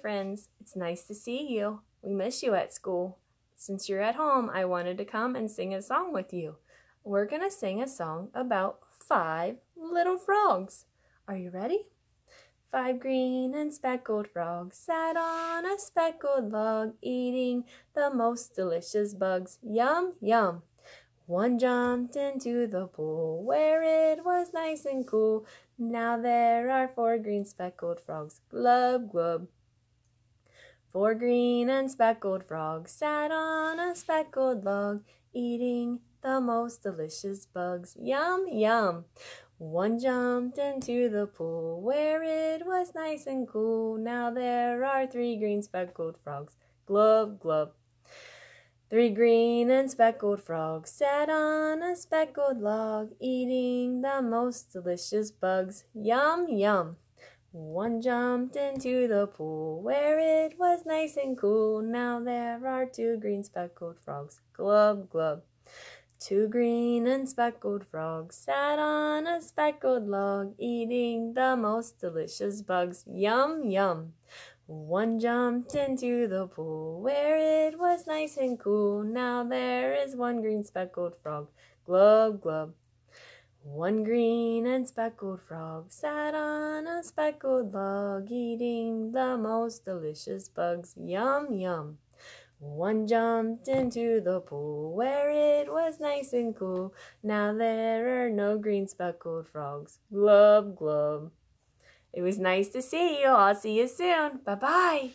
friends. It's nice to see you. We miss you at school. Since you're at home, I wanted to come and sing a song with you. We're going to sing a song about five little frogs. Are you ready? Five green and speckled frogs sat on a speckled log, eating the most delicious bugs. Yum, yum. One jumped into the pool where it was nice and cool. Now there are four green speckled frogs. Glub, glub. Four green and speckled frogs sat on a speckled log, eating the most delicious bugs. Yum, yum. One jumped into the pool where it was nice and cool. Now there are three green speckled frogs. Glub, glub. Three green and speckled frogs sat on a speckled log, eating the most delicious bugs. Yum, yum. One jumped into the pool where it was nice and cool. Now there are two green speckled frogs. Glub, glub. Two green and speckled frogs sat on a speckled log, eating the most delicious bugs. Yum, yum. One jumped into the pool where it was nice and cool. Now there is one green speckled frog. Glub, glub. One green and speckled frog sat on a speckled log, eating the most delicious bugs. Yum, yum. One jumped into the pool where it was nice and cool. Now there are no green speckled frogs. Glub, glub. It was nice to see you. I'll see you soon. Bye bye.